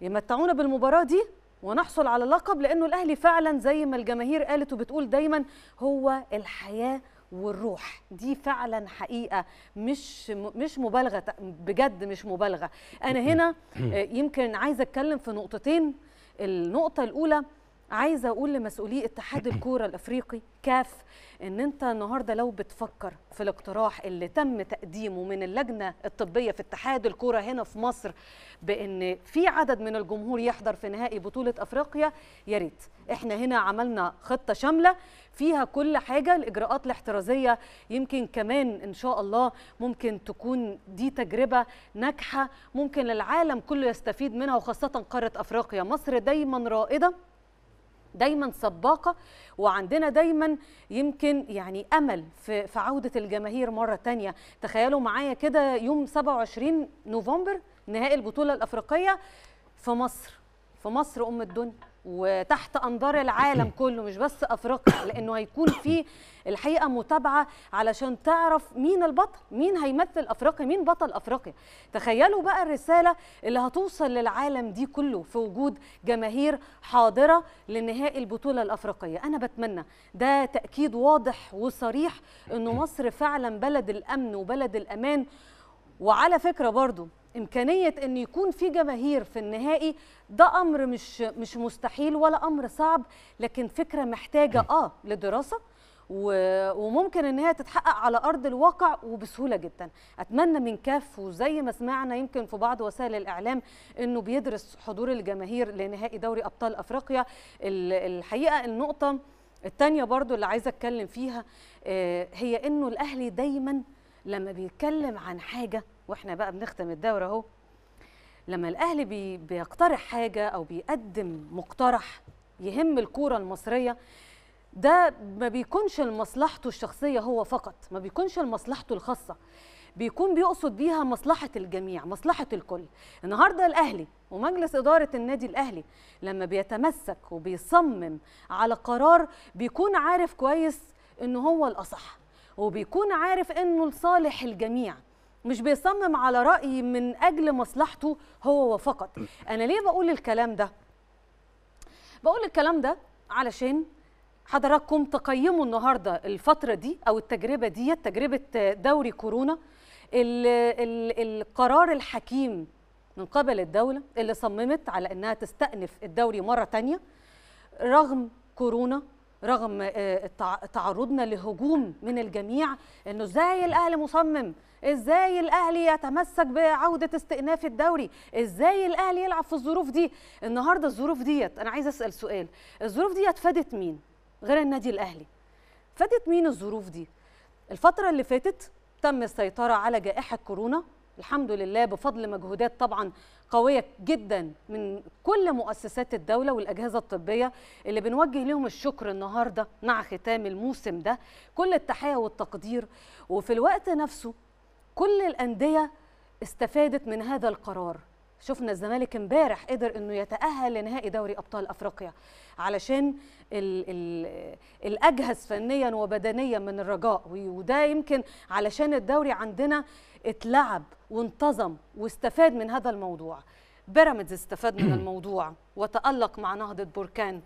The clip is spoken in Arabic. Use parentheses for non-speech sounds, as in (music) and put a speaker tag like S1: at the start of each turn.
S1: يمتعونا بالمباراه دي ونحصل على لقب لانه الاهلي فعلا زي ما الجماهير قالت وبتقول دايما هو الحياه والروح دي فعلا حقيقه مش مش مبالغه بجد مش مبالغه انا هنا (clears throat) آه، يمكن عايزه اتكلم في نقطتين النقطه الاولى عايزه اقول لمسؤولي اتحاد (clears throat) الكوره الافريقي كاف ان انت النهارده لو بتفكر في الاقتراح اللي تم تقديمه من اللجنه الطبيه في اتحاد الكوره هنا في مصر بان في عدد من الجمهور يحضر في نهائي بطوله افريقيا يا ريت احنا هنا عملنا خطه شامله فيها كل حاجه الاجراءات الاحترازيه يمكن كمان ان شاء الله ممكن تكون دي تجربه ناجحه ممكن العالم كله يستفيد منها وخاصه قاره افريقيا مصر دايما رائده دايما سباقه وعندنا دايما يمكن يعني امل في في عوده الجماهير مره تانية تخيلوا معايا كده يوم 27 نوفمبر نهائي البطوله الافريقيه في مصر في مصر ام الدنيا وتحت انظار العالم (coughs) كله مش بس افريقيا لانه هيكون في الحقيقه متابعه علشان تعرف مين البطل مين هيمثل افريقيا مين بطل افريقيا تخيلوا بقى الرساله اللي هتوصل للعالم دي كله في وجود جماهير حاضره لنهائي البطوله الافريقيه انا بتمنى ده تاكيد واضح وصريح انه (coughs) مصر فعلا بلد الامن وبلد الامان وعلى فكره برضو امكانيه ان يكون في جماهير في النهائي ده امر مش مش مستحيل ولا امر صعب لكن فكره محتاجه اه لدراسه وممكن ان هي تتحقق على ارض الواقع وبسهوله جدا اتمنى من كاف وزي ما سمعنا يمكن في بعض وسائل الاعلام انه بيدرس حضور الجماهير لنهائي دوري ابطال افريقيا الحقيقه النقطه الثانيه برضو اللي عايزه اتكلم فيها آه، هي انه الاهلي دايما لما بيتكلم عن حاجه واحنا بقى بنختم الدوره اهو لما الاهلي بي بيقترح حاجه او بيقدم مقترح يهم الكوره المصريه ده ما بيكونش لمصلحته الشخصيه هو فقط ما بيكونش لمصلحته الخاصه بيكون بيقصد بيها مصلحه الجميع مصلحه الكل النهارده الاهلي ومجلس اداره النادي الاهلي لما بيتمسك وبيصمم على قرار بيكون عارف كويس ان هو الاصح وبيكون عارف انه لصالح الجميع مش بيصمم على رأي من أجل مصلحته هو وفقط أنا ليه بقول الكلام ده؟ بقول الكلام ده علشان حضراتكم تقيموا النهاردة الفترة دي أو التجربة دي تجربة دوري كورونا الـ الـ القرار الحكيم من قبل الدولة اللي صممت على أنها تستأنف الدوري مرة تانية رغم كورونا رغم آه، تعرضنا لهجوم من الجميع انه ازاي الاهلي مصمم ازاي الاهلي يتمسك بعوده استئناف الدوري ازاي الاهلي يلعب في الظروف دي النهارده الظروف ديت انا عايزه اسال سؤال الظروف ديت فادت مين غير النادي الاهلي فادت مين الظروف دي الفتره اللي فاتت تم السيطره على جائحه كورونا الحمد لله بفضل مجهودات طبعا قوية جدا من كل مؤسسات الدولة والأجهزة الطبية اللي بنوجه لهم الشكر النهاردة مع ختام الموسم ده كل التحية والتقدير وفي الوقت نفسه كل الأندية استفادت من هذا القرار شفنا الزمالك امبارح قدر انه يتاهل لنهائي دوري ابطال افريقيا علشان الـ الـ الاجهز فنيا وبدنيا من الرجاء وده يمكن علشان الدوري عندنا اتلعب وانتظم واستفاد من هذا الموضوع بيراميدز استفاد من الموضوع وتالق مع نهضه بركان